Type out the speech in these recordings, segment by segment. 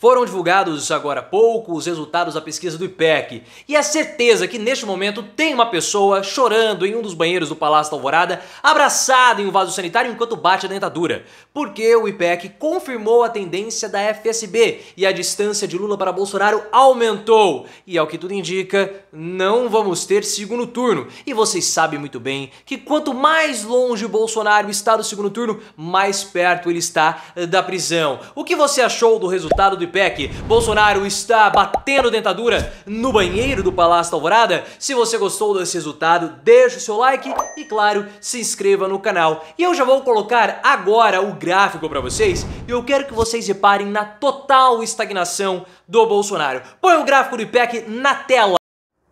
Foram divulgados agora há pouco os resultados da pesquisa do IPEC, e é certeza que neste momento tem uma pessoa chorando em um dos banheiros do Palácio da Alvorada, abraçada em um vaso sanitário enquanto bate a dentadura, porque o IPEC confirmou a tendência da FSB e a distância de Lula para Bolsonaro aumentou. E ao que tudo indica, não vamos ter segundo turno. E vocês sabem muito bem que quanto mais longe o Bolsonaro está do segundo turno, mais perto ele está eh, da prisão. O que você achou do resultado do PEC. Bolsonaro está batendo dentadura no banheiro do Palácio da Alvorada. Se você gostou desse resultado, deixa o seu like e, claro, se inscreva no canal. E eu já vou colocar agora o gráfico para vocês e eu quero que vocês reparem na total estagnação do Bolsonaro. Põe o gráfico do IPEC na tela.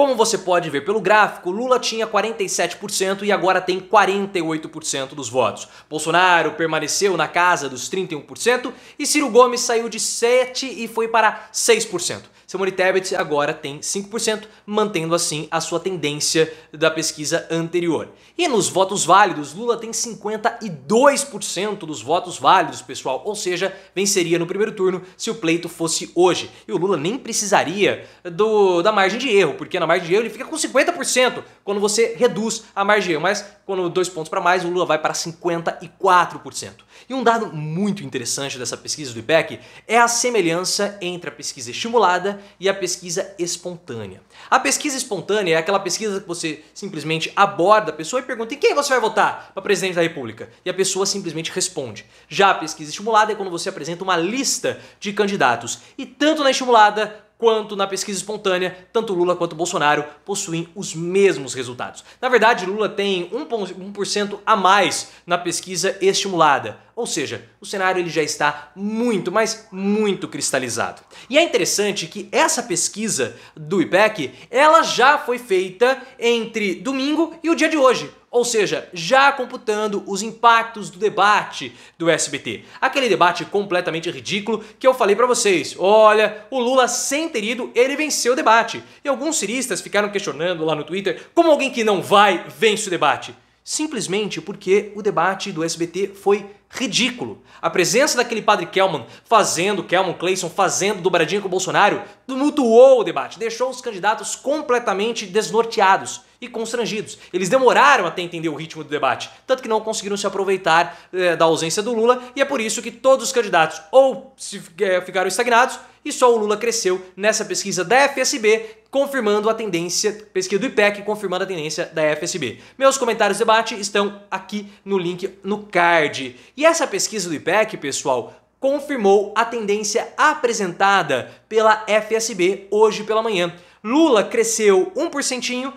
Como você pode ver pelo gráfico, Lula tinha 47% e agora tem 48% dos votos. Bolsonaro permaneceu na casa dos 31% e Ciro Gomes saiu de 7% e foi para 6%. Seu Tebet agora tem 5%, mantendo assim a sua tendência da pesquisa anterior. E nos votos válidos, Lula tem 52% dos votos válidos, pessoal, ou seja, venceria no primeiro turno se o pleito fosse hoje. E o Lula nem precisaria do, da margem de erro, porque na margem de erro ele fica com 50% quando você reduz a margem de erro, mas quando dois pontos para mais, o Lula vai para 54%. E um dado muito interessante dessa pesquisa do IPEC é a semelhança entre a pesquisa estimulada e a pesquisa espontânea. A pesquisa espontânea é aquela pesquisa que você simplesmente aborda a pessoa e pergunta em quem você vai votar para presidente da República? E a pessoa simplesmente responde. Já a pesquisa estimulada é quando você apresenta uma lista de candidatos. E tanto na estimulada quanto na pesquisa espontânea, tanto Lula quanto Bolsonaro possuem os mesmos resultados. Na verdade, Lula tem 1% a mais na pesquisa estimulada, ou seja, o cenário ele já está muito, mas muito cristalizado. E é interessante que essa pesquisa do IPEC, ela já foi feita entre domingo e o dia de hoje, ou seja, já computando os impactos do debate do SBT. Aquele debate completamente ridículo que eu falei para vocês. Olha, o Lula sem ter ido, ele venceu o debate. E alguns ciristas ficaram questionando lá no Twitter como alguém que não vai vence o debate. Simplesmente porque o debate do SBT foi ridículo. A presença daquele padre Kelman fazendo, Kelman Clayson fazendo dobradinha com o Bolsonaro, tumultuou o debate, deixou os candidatos completamente desnorteados e constrangidos. Eles demoraram até entender o ritmo do debate, tanto que não conseguiram se aproveitar é, da ausência do Lula, e é por isso que todos os candidatos ou se, é, ficaram estagnados e só o Lula cresceu nessa pesquisa da FSB, confirmando a tendência, pesquisa do IPEC, confirmando a tendência da FSB. Meus comentários de debate estão aqui no link no card. E essa pesquisa do IPEC, pessoal, confirmou a tendência apresentada pela FSB hoje pela manhã. Lula cresceu 1%,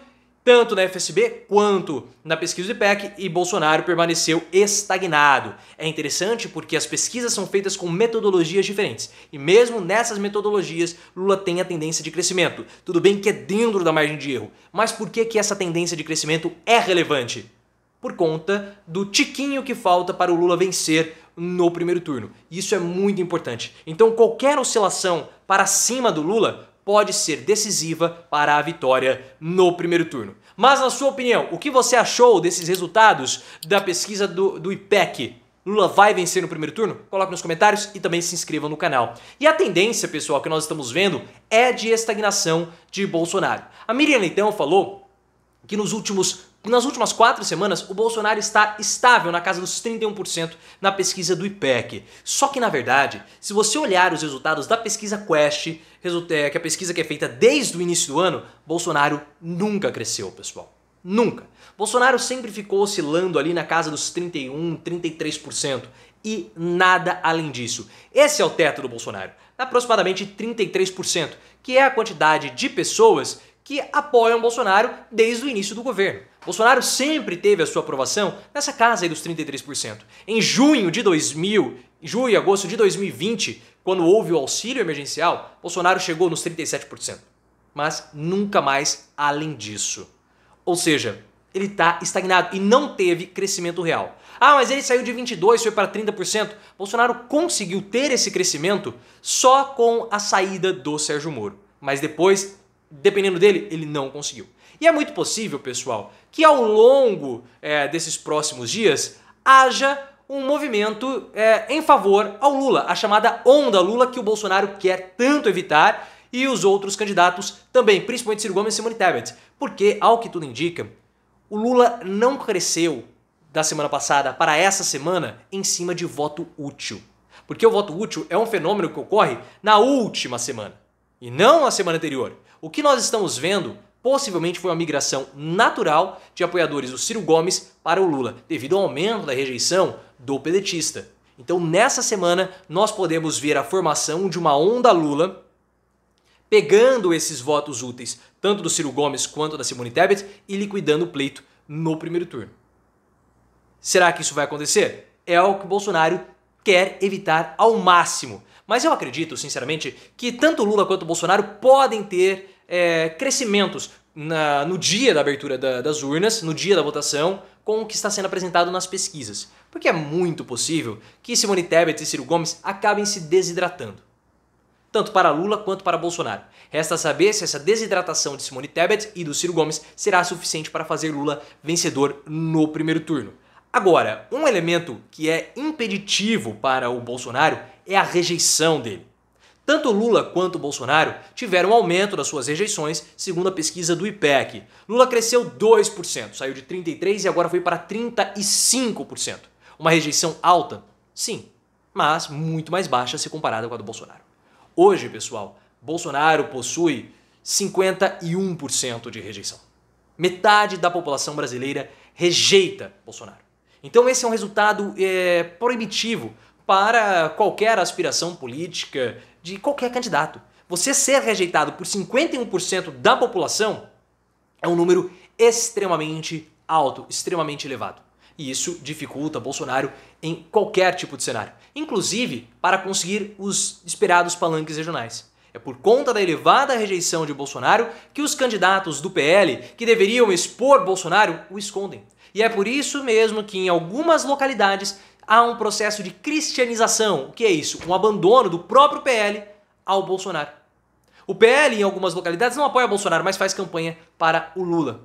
tanto na FSB quanto na pesquisa do IPEC, e Bolsonaro permaneceu estagnado. É interessante porque as pesquisas são feitas com metodologias diferentes, e mesmo nessas metodologias, Lula tem a tendência de crescimento. Tudo bem que é dentro da margem de erro, mas por que, que essa tendência de crescimento é relevante? Por conta do tiquinho que falta para o Lula vencer no primeiro turno. Isso é muito importante. Então, qualquer oscilação para cima do Lula pode ser decisiva para a vitória no primeiro turno. Mas na sua opinião, o que você achou desses resultados da pesquisa do, do IPEC? Lula vai vencer no primeiro turno? Coloque nos comentários e também se inscreva no canal. E a tendência, pessoal, que nós estamos vendo é de estagnação de Bolsonaro. A Miriam Leitão falou que nos últimos nas últimas quatro semanas, o Bolsonaro está estável na casa dos 31% na pesquisa do IPEC. Só que, na verdade, se você olhar os resultados da pesquisa Quest, é, que é a pesquisa que é feita desde o início do ano, Bolsonaro nunca cresceu, pessoal. Nunca. Bolsonaro sempre ficou oscilando ali na casa dos 31, 33% e nada além disso. Esse é o teto do Bolsonaro, aproximadamente 33%, que é a quantidade de pessoas que apoiam Bolsonaro desde o início do governo. Bolsonaro sempre teve a sua aprovação nessa casa aí dos 33%. Em junho de 2000, julho e agosto de 2020, quando houve o auxílio emergencial, Bolsonaro chegou nos 37%. Mas nunca mais além disso. Ou seja, ele está estagnado e não teve crescimento real. Ah, mas ele saiu de 22% foi para 30%. Bolsonaro conseguiu ter esse crescimento só com a saída do Sérgio Moro. Mas depois dependendo dele, ele não conseguiu. E é muito possível, pessoal, que ao longo é, desses próximos dias haja um movimento é, em favor ao Lula, a chamada onda Lula que o Bolsonaro quer tanto evitar e os outros candidatos também, principalmente Ciro Gomes e Simone Tebet, porque, ao que tudo indica, o Lula não cresceu da semana passada para essa semana em cima de voto útil. Porque o voto útil é um fenômeno que ocorre na última semana e não na semana anterior. O que nós estamos vendo possivelmente foi uma migração natural de apoiadores do Ciro Gomes para o Lula, devido ao aumento da rejeição do pedetista. Então, nessa semana, nós podemos ver a formação de uma onda Lula pegando esses votos úteis, tanto do Ciro Gomes quanto da Simone Tebet, e liquidando o pleito no primeiro turno. Será que isso vai acontecer? É o que Bolsonaro quer evitar ao máximo. Mas eu acredito, sinceramente, que tanto Lula quanto Bolsonaro podem ter é, crescimentos na, no dia da abertura da, das urnas, no dia da votação, com o que está sendo apresentado nas pesquisas. Porque é muito possível que Simone Tebet e Ciro Gomes acabem se desidratando. Tanto para Lula quanto para Bolsonaro. Resta saber se essa desidratação de Simone Tebet e do Ciro Gomes será suficiente para fazer Lula vencedor no primeiro turno. Agora, um elemento que é impeditivo para o Bolsonaro é a rejeição dele. Tanto Lula quanto Bolsonaro tiveram um aumento das suas rejeições, segundo a pesquisa do IPEC. Lula cresceu 2%, saiu de 33% e agora foi para 35%. Uma rejeição alta? Sim, mas muito mais baixa se comparada com a do Bolsonaro. Hoje, pessoal, Bolsonaro possui 51% de rejeição. Metade da população brasileira rejeita Bolsonaro. Então, esse é um resultado é, proibitivo para qualquer aspiração política de qualquer candidato. Você ser rejeitado por 51% da população é um número extremamente alto, extremamente elevado. E isso dificulta Bolsonaro em qualquer tipo de cenário, inclusive para conseguir os esperados palanques regionais. É por conta da elevada rejeição de Bolsonaro que os candidatos do PL, que deveriam expor Bolsonaro, o escondem. E é por isso mesmo que em algumas localidades há um processo de cristianização. O que é isso? Um abandono do próprio PL ao Bolsonaro. O PL, em algumas localidades, não apoia Bolsonaro, mas faz campanha para o Lula.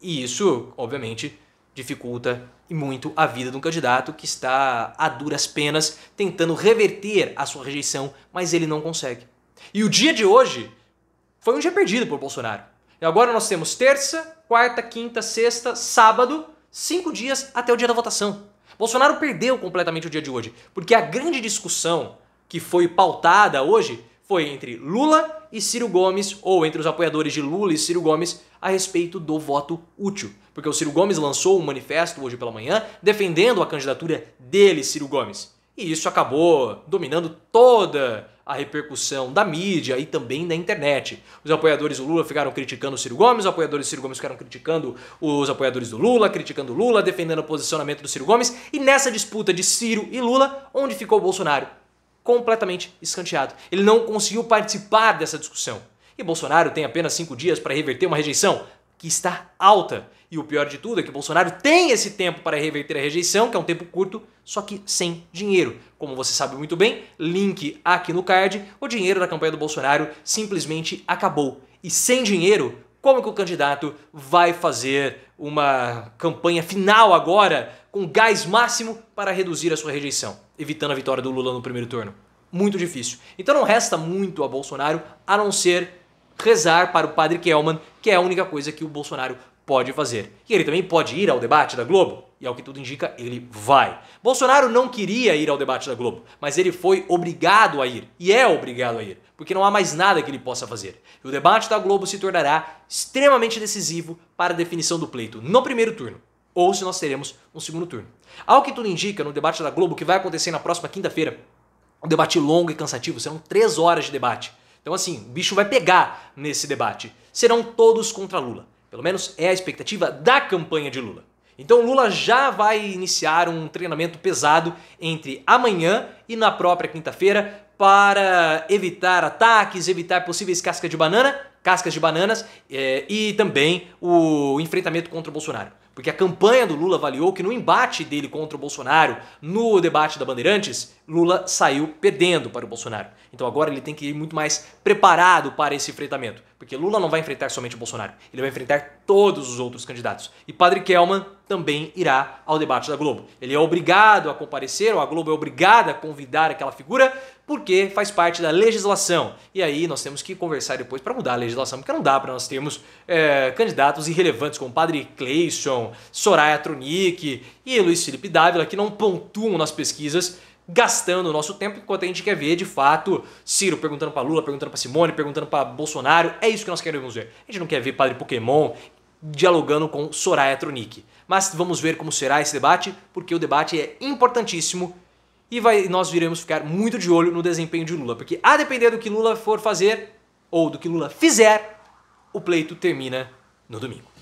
E isso, obviamente, dificulta e muito a vida de um candidato que está a duras penas tentando reverter a sua rejeição, mas ele não consegue. E o dia de hoje foi um dia perdido por Bolsonaro. E agora nós temos terça, quarta, quinta, sexta, sábado, cinco dias até o dia da votação. Bolsonaro perdeu completamente o dia de hoje, porque a grande discussão que foi pautada hoje foi entre Lula e Ciro Gomes, ou entre os apoiadores de Lula e Ciro Gomes, a respeito do voto útil. Porque o Ciro Gomes lançou um manifesto hoje pela manhã defendendo a candidatura dele, Ciro Gomes. E isso acabou dominando toda a repercussão da mídia e também da internet. Os apoiadores do Lula ficaram criticando o Ciro Gomes, os apoiadores do Ciro Gomes ficaram criticando os apoiadores do Lula, criticando o Lula, defendendo o posicionamento do Ciro Gomes, e nessa disputa de Ciro e Lula, onde ficou o Bolsonaro? Completamente escanteado. Ele não conseguiu participar dessa discussão. E Bolsonaro tem apenas cinco dias para reverter uma rejeição? que está alta. E o pior de tudo é que Bolsonaro tem esse tempo para reverter a rejeição, que é um tempo curto, só que sem dinheiro. Como você sabe muito bem, link aqui no card, o dinheiro da campanha do Bolsonaro simplesmente acabou. E sem dinheiro, como que o candidato vai fazer uma campanha final agora com gás máximo para reduzir a sua rejeição, evitando a vitória do Lula no primeiro turno? Muito difícil. Então não resta muito a Bolsonaro a não ser rezar para o padre Kelman, que é a única coisa que o Bolsonaro pode fazer. E ele também pode ir ao debate da Globo, e ao que tudo indica, ele vai. Bolsonaro não queria ir ao debate da Globo, mas ele foi obrigado a ir, e é obrigado a ir, porque não há mais nada que ele possa fazer. E o debate da Globo se tornará extremamente decisivo para a definição do pleito no primeiro turno, ou se nós teremos um segundo turno. Ao que tudo indica, no debate da Globo, que vai acontecer na próxima quinta-feira, um debate longo e cansativo, serão três horas de debate. Então, assim, o bicho vai pegar nesse debate. Serão todos contra Lula. Pelo menos é a expectativa da campanha de Lula. Então, Lula já vai iniciar um treinamento pesado entre amanhã e na própria quinta-feira para evitar ataques, evitar possíveis cascas de banana, cascas de bananas é, e também o enfrentamento contra o Bolsonaro. Porque a campanha do Lula avaliou que no embate dele contra o Bolsonaro, no debate da Bandeirantes, Lula saiu perdendo para o Bolsonaro. Então agora ele tem que ir muito mais preparado para esse enfrentamento. Porque Lula não vai enfrentar somente o Bolsonaro, ele vai enfrentar todos os outros candidatos. E Padre Kelman também irá ao debate da Globo. Ele é obrigado a comparecer, ou a Globo é obrigada a convidar aquela figura porque faz parte da legislação. E aí nós temos que conversar depois para mudar a legislação, porque não dá para nós termos é, candidatos irrelevantes como Padre Cleison, Soraya Tronic e Luiz Felipe Dávila, que não pontuam nas pesquisas gastando o nosso tempo enquanto a gente quer ver de fato Ciro perguntando para Lula, perguntando para Simone, perguntando para Bolsonaro. É isso que nós queremos ver. A gente não quer ver Padre Pokémon dialogando com Soraya Tronic. Mas vamos ver como será esse debate, porque o debate é importantíssimo e vai, nós iremos ficar muito de olho no desempenho de Lula, porque a depender do que Lula for fazer ou do que Lula fizer, o pleito termina no domingo.